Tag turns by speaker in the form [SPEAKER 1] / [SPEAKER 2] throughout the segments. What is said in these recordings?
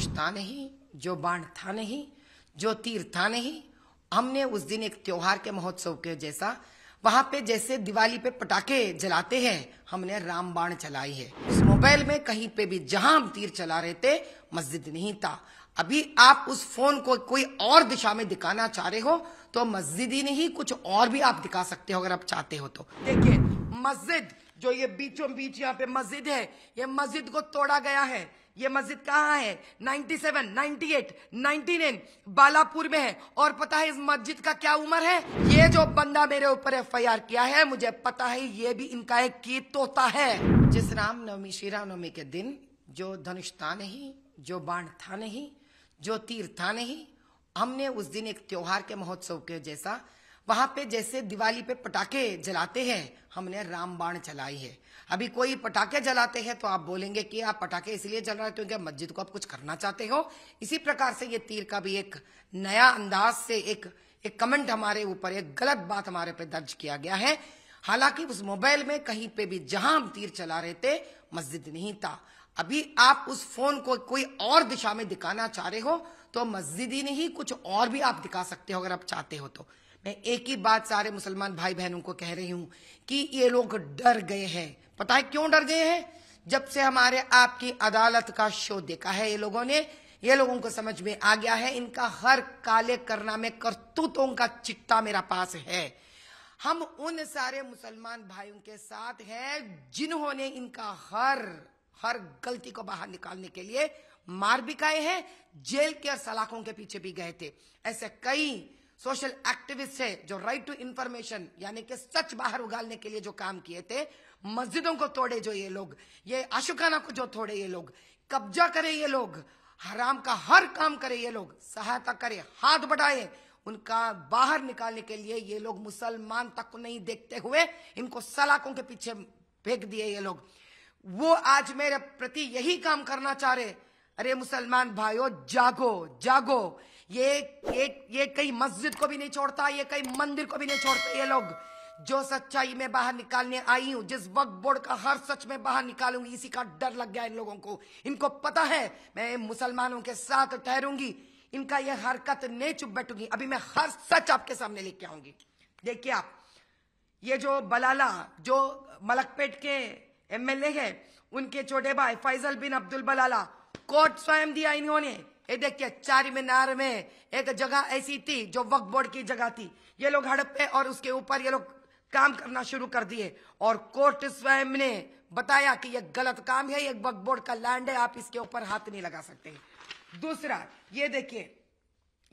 [SPEAKER 1] कुछ था नहीं जो बाण था नहीं जो तीर था नहीं हमने उस दिन एक त्योहार के महोत्सव के जैसा वहां पे जैसे दिवाली पे पटाखे जलाते हैं हमने राम बाण चलाई है उस मोबाइल में कहीं पे भी जहां तीर चला रहे थे मस्जिद नहीं था अभी आप उस फोन को कोई और दिशा में दिखाना चाह रहे हो तो मस्जिद ही नहीं कुछ और भी आप दिखा सकते हो अगर आप चाहते हो तो देखिए मस्जिद जो ये बीचों बीच यहाँ पे मस्जिद है ये मस्जिद को तोड़ा गया है ये मस्जिद कहाँ है 97, 98, 99 बालापुर में है और पता है इस मस्जिद का क्या उम्र है ये जो बंदा मेरे ऊपर एफ किया है मुझे पता है ये भी इनका एक की तोता है जिस रामनवमी श्री रामनवमी के दिन जो धनुष था नहीं जो बाण था नहीं जो तीर था नहीं हमने उस दिन एक त्योहार के महोत्सव के जैसा वहां पे जैसे दिवाली पे पटाखे जलाते हैं हमने रामबाण चलाई है अभी कोई पटाखे जलाते हैं तो आप बोलेंगे कि आप पटाखे इसलिए जला रहे क्योंकि मस्जिद को आप कुछ करना चाहते हो इसी प्रकार से ये तीर का भी एक नया अंदाज से एक एक कमेंट हमारे ऊपर एक गलत बात हमारे पे दर्ज किया गया है हालांकि उस मोबाइल में कहीं पे भी जहां हम तीर चला रहे थे मस्जिद नहीं था अभी आप उस फोन को कोई और दिशा में दिखाना चाह रहे हो तो मस्जिद ही नहीं कुछ और भी आप दिखा सकते हो अगर आप चाहते हो तो मैं एक ही बात सारे मुसलमान भाई बहनों को कह रही हूं कि ये लोग डर गए हैं पता है क्यों डर गए हैं जब से हमारे आपकी अदालत का शो देखा है ये लोगों ने ये लोगों को समझ में आ गया है इनका हर काले करना में करतूतों का चिट्टा मेरा पास है हम उन सारे मुसलमान भाइयों के साथ हैं जिन्होंने इनका हर हर गलती को बाहर निकालने के लिए मार भी खाए हैं जेल के और सलाखों के पीछे भी गए थे ऐसे कई सोशल एक्टिविस्ट है जो राइट टू इंफॉर्मेशन यानी कि सच बाहर उगालने के लिए जो काम किए थे मस्जिदों को तोड़े जो ये लोग ये आशुखाना को जो तोड़े ये लोग कब्जा करे ये लोग हराम का हर काम करे ये लोग सहायता करे हाथ बढ़ाए उनका बाहर निकालने के लिए ये लोग मुसलमान तक नहीं देखते हुए इनको सलाखों के पीछे फेंक दिए ये लोग वो आज मेरे प्रति यही काम करना चाह रहे अरे मुसलमान भाइयों जागो जागो ये ये ये कई मस्जिद को भी नहीं छोड़ता ये कई मंदिर को भी नहीं छोड़ता ये लोग जो सच्चाई में बाहर निकालने आई हूं जिस वक्त बोर्ड का हर सच में बाहर निकालूंगी इसी का डर लग गया इन लोगों को इनको पता है मैं मुसलमानों के साथ ठहरूंगी इनका यह हरकत नहीं चुप बैठूंगी अभी मैं हर सच आपके सामने लेके आऊंगी देखिए आप ये जो बलाला जो मलकपेट के एमएलए हैं उनके छोटे भाई फैजल बिन अब्दुल बलाला कोर्ट स्वयं दिया इन्होंने ये देखिए चार मीनार में एक जगह ऐसी थी जो वक्त बोर्ड की जगह थी ये लोग हड़पे और उसके ऊपर ये लोग काम करना शुरू कर दिए और कोर्ट स्वयं ने बताया कि यह गलत काम है ये वक्त बोर्ड का लैंड है आप इसके ऊपर हाथ नहीं लगा सकते दूसरा ये देखिए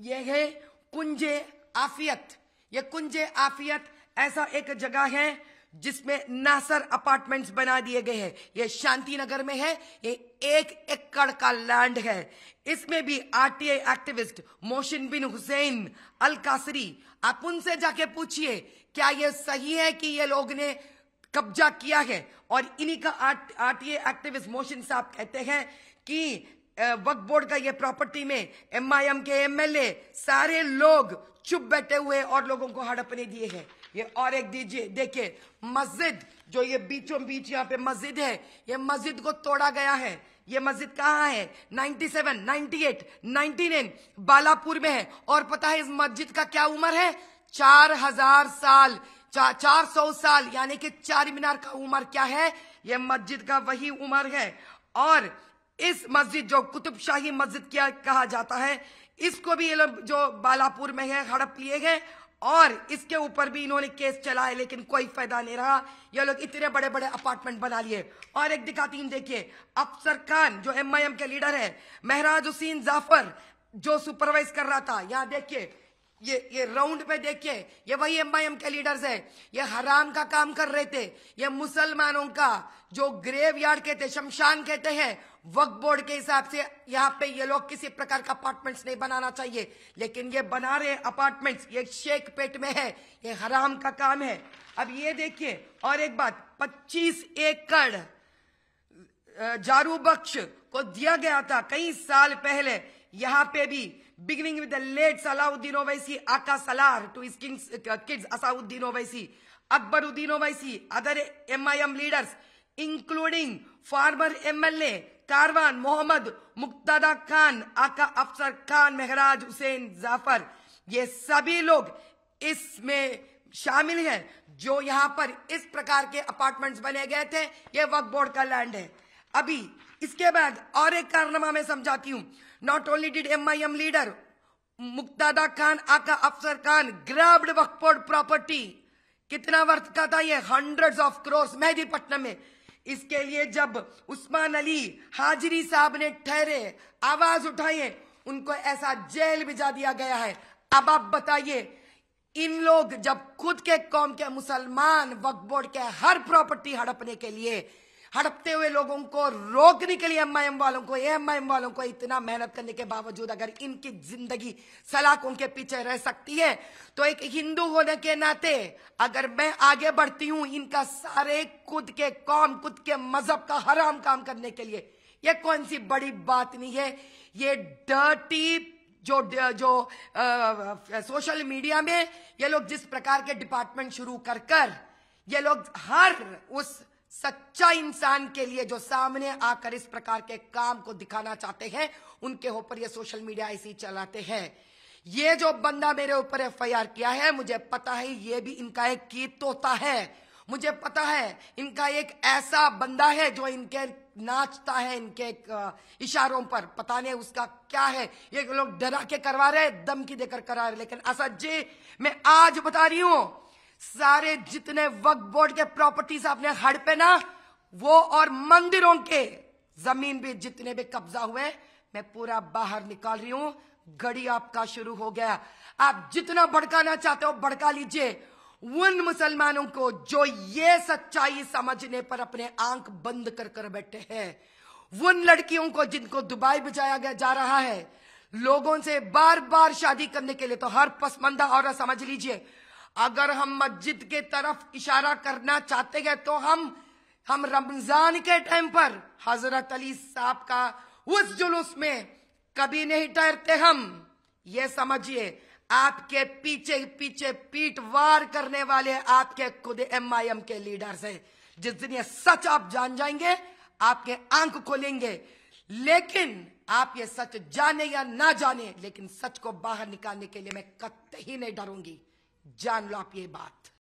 [SPEAKER 1] ये है कुंजे आफियत ये कुंजे आफियत ऐसा एक जगह है जिसमें नासर अपार्टमेंट्स बना दिए गए हैं ये शांति नगर में है ये एक एकड़ का लैंड है इसमें भी आरटीआई एक्टिविस्ट मोशिन बिन हुसैन अल कासरी आप उनसे जाके पूछिए क्या ये सही है कि ये लोग ने कब्जा किया है और इन्हीं का आरटीए एक्टिविस्ट मोशिन साहब कहते हैं कि वक्त बोर्ड का ये प्रॉपर्टी में एमआईएम के एमएलए सारे लोग चुप बैठे हुए और लोगों को हड़पने दिए हैं ये और एक दीजिए देखिए मस्जिद जो ये बीचों बीच यहाँ पे मस्जिद है ये मस्जिद को तोड़ा गया है ये मस्जिद कहाँ है 97, 98, 99 बालापुर में है और पता है इस मस्जिद का क्या उम्र है चार हजार साल चा, चार सौ साल यानी कि चार मीनार का उम्र क्या है ये मस्जिद का वही उम्र है और इस मस्जिद जो कुतुब शाही मस्जिद क्या कहा जाता है इसको भी ये लोग जो बालापुर में है हड़प लिए गए और इसके ऊपर भी इन्होंने केस चलाए लेकिन कोई फायदा नहीं रहा ये लोग इतने बड़े बड़े अपार्टमेंट बना लिए और एक दिखाती हूँ देखिए अफसर खान जो एमआईएम के लीडर है महराज हुसैन जाफर जो सुपरवाइज कर रहा था यहाँ देखिए ये ये राउंड पे देखिए ये वही एमआईएम के लीडर्स है ये हराम का काम कर रहे थे ये मुसलमानों का जो ग्रेव यार्ड कहते हैं शमशान कहते हैं वक्त बोर्ड के हिसाब से यहाँ पे ये लोग किसी प्रकार का अपार्टमेंट्स नहीं बनाना चाहिए लेकिन ये बना रहे अपार्टमेंट्स ये शेख पेट में है ये हराम का काम है अब ये देखिए और एक बात पच्चीस एकड़ जारू बख्श को दिया गया था कई साल पहले यहाँ पे भी beginning with the late Salahuddin Owaisi, Aka Salar, to his kings, uh, kids Asauddin Owaisi, Akbaruddin Owaisi, other MIM leaders, including former MLA Karwan Mohammed, Muqtada Khan, Aka Afsar Khan, Mehraj Hussein Zafar, ये सभी लोग इसमें शामिल हैं जो यहाँ पर इस प्रकार के अपार्टमेंट्स बने गए थे ये वक्फ बोर्ड का लैंड है अभी इसके बाद और एक कारनामा मैं समझाती हूँ not only did M I M leader Muqtada Khan aka Afsar Khan grabbed Waqf board property कितना वर्थ का था ये हंड्रेड ऑफ क्रोर्स मेहदीपट्टनम में इसके लिए जब उस्मान अली हाजरी साहब ने ठहरे आवाज उठाइए उनको ऐसा जेल भिजा दिया गया है अब आप बताइए इन लोग जब खुद के कौम के मुसलमान वक्फ बोर्ड के हर प्रॉपर्टी हड़पने के लिए हड़पते हुए लोगों को रोकने के लिए एमआईएम वालों को एमआईएम वालों को इतना मेहनत करने के बावजूद अगर इनकी जिंदगी सलाखों के पीछे रह सकती है तो एक हिंदू होने के नाते अगर मैं आगे बढ़ती हूं इनका सारे खुद के कौम खुद के मजहब का हराम काम करने के लिए ये कौन सी बड़ी बात नहीं है ये डर्टी जो जो आ, सोशल मीडिया में ये लोग जिस प्रकार के डिपार्टमेंट शुरू कर कर ये लोग हर उस सच्चा इंसान के लिए जो सामने आकर इस प्रकार के काम को दिखाना चाहते हैं उनके ऊपर ये सोशल मीडिया ऐसी चलाते हैं ये जो बंदा मेरे ऊपर एफ किया है मुझे पता है ये भी इनका एक की तोता है मुझे पता है इनका एक ऐसा बंदा है जो इनके नाचता है इनके इशारों पर पता नहीं उसका क्या है ये लोग डरा के करवा रहे दम की देकर करा रहे लेकिन असद जी मैं आज बता रही हूं सारे जितने वक्त बोर्ड के प्रॉपर्टीज आपने हड़पे ना वो और मंदिरों के जमीन भी जितने भी कब्जा हुए मैं पूरा बाहर निकाल रही हूं घड़ी आपका शुरू हो गया आप जितना भड़काना चाहते हो भड़का लीजिए उन मुसलमानों को जो ये सच्चाई समझने पर अपने आंख बंद कर कर बैठे हैं उन लड़कियों को जिनको दुबई भिजाया गया जा रहा है लोगों से बार बार शादी करने के लिए तो हर पसमंदा औरत समझ लीजिए अगर हम मस्जिद के तरफ इशारा करना चाहते हैं तो हम हम रमजान के टाइम पर हजरत अली साहब का उस जुलूस में कभी नहीं ठहरते हम ये समझिए आपके पीछे पीछे पीठ वार करने वाले आपके खुद एमआईएम के लीडर्स है जिस दिन ये सच आप जान जाएंगे आपके आंख खोलेंगे लेकिन आप ये सच जाने या ना जाने लेकिन सच को बाहर निकालने के लिए मैं कत ही नहीं डरूंगी जान लो आप ये बात